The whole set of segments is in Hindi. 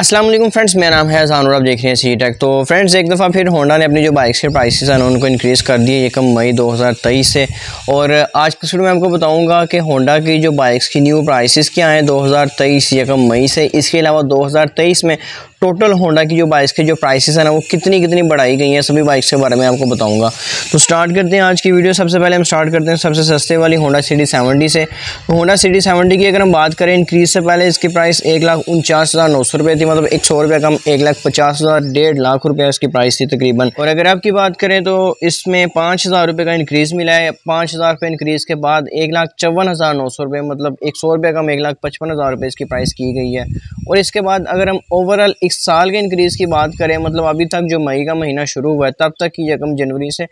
असलम फ्रेंड्स मेरा नाम है अजान और आप देख रहे हैं सी टेक तो फ्रेंड्स एक दफ़ा फिर होंडा ने अपनी जो बाइक्स के प्राइसेस हैं उनको इंक्रीज़ कर दिए एक मई 2023 से और आज के शुरू में आपको बताऊंगा कि होंडा की जो बाइक्स की न्यू प्राइसेस क्या हैं 2023 यकम मई से इसके अलावा 2023 में टोटल होंडा की जो बाइक्स की जो प्राइसेस हैं ना वो कितनी कितनी बढ़ाई गई हैं सभी बाइक्स के बारे में आपको बताऊंगा तो स्टार्ट करते हैं आज की वीडियो सबसे पहले हम स्टार्ट करते हैं सबसे सस्ते वाली होंडा सिटी सेवेंटी से तो होंडा सिटी सेवेंटी की अगर हम बात करें इंक्रीज से पहले इसकी प्राइस एक लाख उनचास हज़ार नौ सौ रुपये थी मतलब एक सौ रुपये कम एक लाख पचास हज़ार डेढ़ लाख रुपये इसकी प्राइस थी तकरीबन और अगर आपकी बात करें तो इसमें पाँच हज़ार रुपये का इंक्रीज़ मिला है पाँच हज़ार रुपये इंक्रीज़ के बाद एक लाख चौवन हज़ार नौ सौ रुपये मतलब एक सौ रुपये कम एक लाख पचपन हज़ार रुपये इसकी प्राइस की गई है और इसके बाद अगर हम ओवरऑल नेक्स्ट साल के इंक्रीज़ की बात करें मतलब अभी तक जो मई का महीना शुरू हुआ है तब तक की रकम जनवरी से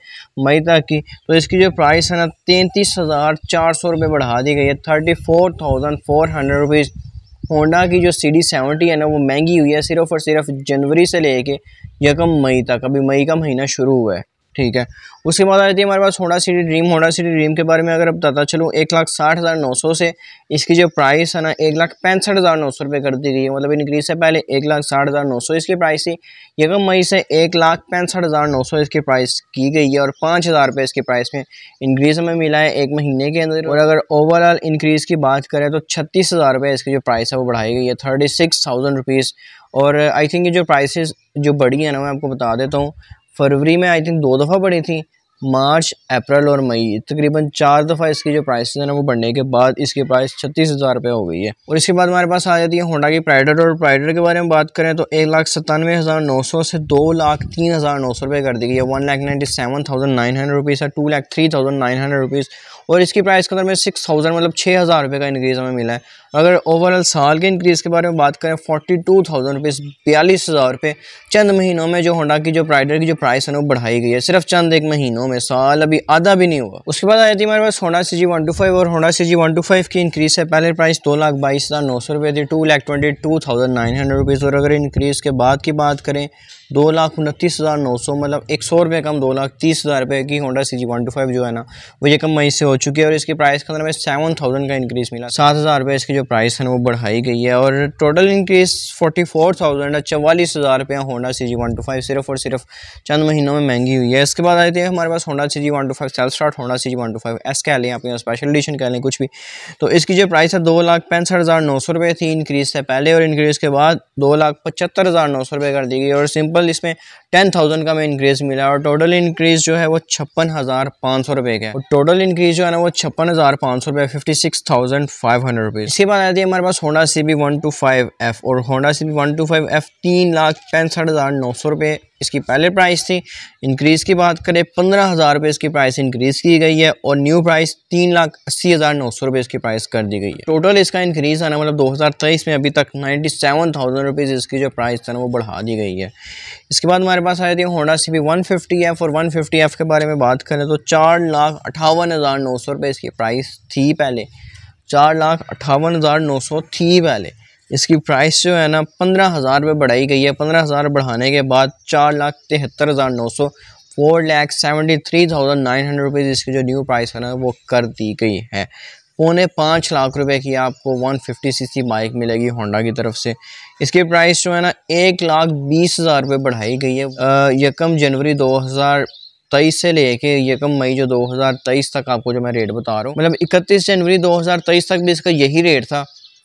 मई तक की तो इसकी जो प्राइस है ना तैंतीस हज़ार चार सौ रुपये बढ़ा दी गई है thirty four thousand four hundred rupees Honda की जो सी डी सेवेंटी है ना वो महंगी हुई है सिर्फ और सिर्फ जनवरी से लेके यकम मई तक अभी मई का महीना शुरू हुआ है ठीक है उसके बाद आ जाती है हमारे पास Honda City Dream Honda City Dream के बारे में अगर बताता चलूँ एक लाख साठ हज़ार नौ सौ से इसकी जो प्राइस है ना एक लाख पैंसठ हज़ार नौ सौ रुपये कर दी गई है मतलब इनक्रीज से पहले एक लाख साठ हज़ार नौ सौ इसकी प्राइस थी यकम मई से एक लाख पैंसठ हज़ार नौ सौ इसकी प्राइस की गई है और पाँच हज़ार रुपये इसकी प्राइस में इंक्रीज़ हमें मिला है एक महीने के अंदर और अगर ओवरऑल इंक्रीज़ की बात करें तो छत्तीस हज़ार रुपये इसकी जो प्राइस है वो बढ़ाई गई है थर्टी सिक्स थाउजेंड रुपीज़ और आई थिंक ये जो प्राइसेस जो बढ़ी है ना मैं आपको बता देता हूँ फरवरी में आई थिंक दो दफ़ा बढ़ी थी मार्च अप्रैल और मई तकरीबन चार दफ़ा इसकी जो प्राइस है ना वो बढ़ने के बाद इसकी प्राइस छत्तीस हज़ार रुपये हो गई है और इसके बाद हमारे पास आ जाती है होंडा की प्राइडर और प्राइडर के बारे में बात करें तो एक लाख सत्तानवे हज़ार नौ सौ से दो लाख तीन हज़ार नौ सौ रुपये कर दी गई है one lakh ninety seven thousand nine hundred rupees है two lakh three thousand nine hundred rupees और इसकी प्राइस के अंदर में सिक्स थाउजेंड मतलब छः हज़ार रुपये का इंक्रीज़ हमें मिला है अगर ओवरऑल साल के इंक्रीज़ के बारे में बात करें फोर्टी टू थाउजेंड रुपीज़ बयालीस हज़ार रुपये चंद महीनों में जो होंडा की जो प्राइडर की जो प्राइस है वो बढ़ाई गई है सिर्फ चंद एक महीनों में साल अभी आधा भी नहीं हुआ उसके बाद आ जाती है हमारे पास Honda C G one two five और Honda C G one two five की इंक्रीज़ है पहले प्राइस दो लाख बाईस हज़ार नौ सौ रुपये थी two lakh twenty two thousand nine hundred rupees और अगर इंक्रीज़ के बाद की बात करें दो लाख उनतीस हज़ार नौ सौ मतलब एक सौ रुपये कम दो लाख तीस हज़ार रुपये की Honda C G one two five जो है ना वो ये कम मई से हो चुकी है और इसकी प्राइस के अंदर हमें सेवन थाउजेंड का इंक्रीज़ मिला सात हज़ार रुपये इसकी जो प्राइस है वो बढ़ाई गई है और total increase forty four thousand चवालीस हज़ार रुपये Honda C G one two five सिर्फ और सिर्फ चंद महीनों में महंगी हुई है इसके बाद आती है हमारे पास Honda C G one two five self start Honda C G one two five S कह लें आप स्पेशल एडिशन कह लें कुछ भी तो इसकी जो प्राइस है दो लाख पैंसठ हज़ार नौ सौ रुपये थी इंक्रीज़ से पहले और इंक्रीज़ के बाद दो लाख पचहत्तर हज़ार नौ सौ रुपये कर दी गई और सिंपल इसमें टेन थाउजेंड का मैं इंक्रीज़ मिला और टोटल इंक्रीज़ जो है वो छप्पन हज़ार पाँच सौ रुपये का टोटल इंक्रीज़ जो है ना वो छप्पन हज़ार पाँच सौ रुपये fifty six thousand five hundred rupees इसके बाद आती है हमारे पास Honda C B one two five F और Honda C B one two five F तीन लाख पैंसठ हज़ार नौ सौ रुपये इसकी पहले प्राइस थी इंक्रीज़ की बात करें पंद्रह हज़ार रुपये इसकी प्राइस इंक्रीज़ की गई है और न्यू प्राइस तीन लाख अस्सी हज़ार नौ सौ रुपये इसकी प्राइस कर दी गई है टोटल इसका इंक्रीज़ आना मतलब दो हज़ार तेईस में अभी तक नाइन्टी सेवन थाउजेंड रुपीज़ इसकी जो प्राइस था ना वो बढ़ा दी गई है इसके बाद हमारे पास आए थे Honda C B one fifty F और वन फिफ्टी एफ़ के बारे में बात करें तो चार लाख अठावन हज़ार नौ सौ रुपये इसकी प्राइस थी पहले चार लाख अठावन हज़ार नौ सौ थी पहले इसकी प्राइस जो है ना पंद्रह हज़ार रुपये बढ़ाई गई है पंद्रह हज़ार बढ़ाने के बाद चार लाख तिहत्तर हज़ार नौ सौ four lakh seventy three thousand nine hundred rupees इसकी जो न्यू प्राइस है ना वो कर दी गई है पौने पाँच लाख रुपए की आपको वन फिफ्टी सी बाइक मिलेगी होंडा की तरफ से इसकी प्राइस जो है ना एक लाख बीस हज़ार रुपये बढ़ाई गई है यकम जनवरी दो हज़ार तेईस से लेके यकम मई जो दो हज़ार तेईस तक आपको जो मैं रेट बता रहा हूँ मतलब इकतीस जनवरी दो हज़ार तेईस तक भी इसका यही रेट था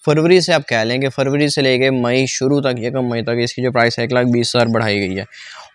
फरवरी से आप कह लें कि फरवरी से लेके मई शुरू तक कम मई तक इसकी जो प्राइस है एक लाख बीस हज़ार बढ़ाई गई है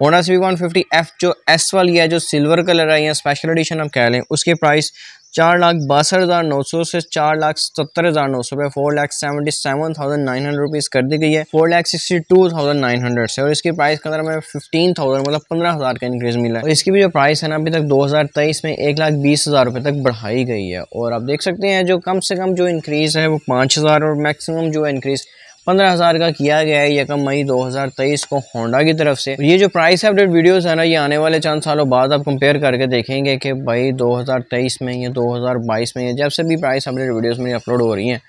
Honda C one fifty F जो एस वाली है जो सिल्वर कलर है या स्पेशल एडिशन आप कह लें उसकी प्राइस चार लाख बासठ हज़ार नौ सौ से चार लाख सत्तर हज़ार नौ सौ रुपये four lakh seventy seven thousand nine hundred rupees कर दी गई है four lakh sixty two thousand nine hundred से और इसकी प्राइस का हमें फिफ्टीन थाउजेंड मतलब पंद्रह हज़ार का इंक्रीज मिला है और इसकी भी जो प्राइस है ना अभी तक दो हज़ार तेईस में एक लाख बीस हज़ार रुपये तक बढ़ाई गई है और आप देख सकते हैं जो कम से कम जो इंक्रीज़ है वो पाँच हज़ार और मैक्सिमम जो इंक्रीज़ पंद्रह हज़ार का किया गया है यकम मई 2023 को होंडा की तरफ से ये जो प्राइस अपडेट वीडियोस है ना ये आने वाले चंद सालों बाद आप कंपेयर करके देखेंगे कि भाई 2023 में या 2022 में या जब से भी प्राइस अपडेट वीडियोस में अपलोड हो रही हैं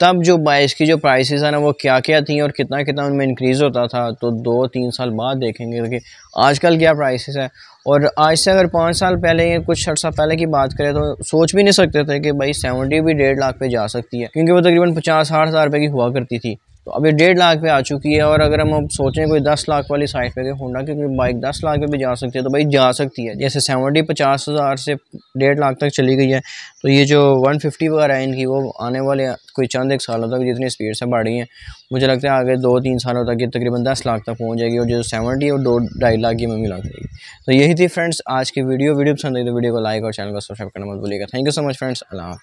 तब जो बाइस की जो प्राइसेस है ना वो क्या क्या थी और कितना कितना उनमें इंक्रीज़ होता था तो दो तीन साल बाद देखेंगे कि आजकल क्या प्राइसेस है और आज से अगर पाँच साल पहले या कुछ छठ साल पहले की बात करें तो सोच भी नहीं सकते थे कि भाई सेवेंटी भी डेढ़ लाख पे जा सकती है क्योंकि वो तकरीबन पचास साठ हज़ार रुपये की हुआ करती थी तो अभी डेढ़ लाख पे आ चुकी है और अगर हम अब सोचें कोई दस लाख वाली साइड पे होंडा की कोई बाइक दस लाख पे भी जा सकती है तो भाई जा सकती है जैसे सेवेंटी पचास हज़ार से डेढ़ लाख तक चली गई है तो ये जो वन फिफ्टी वगैरह है इनकी वो आने वाले कोई चंद एक सालों तक जितनी स्पीड से बढ़ी है मुझे लगता है आगे दो तीन सालों तक ये तकरीबन दस लाख तक पहुँच जाएगी और जो सेवेंटी और दो ढाई लाख की मम्मी लाख जाएगी तो यही थी फ्रेंड्स आज की वीडियो वीडियो पसंद आई तो वीडियो को लाइक और चैनल को सब्सक्राइब करना मत भूलिएगा thank you so much friends Allah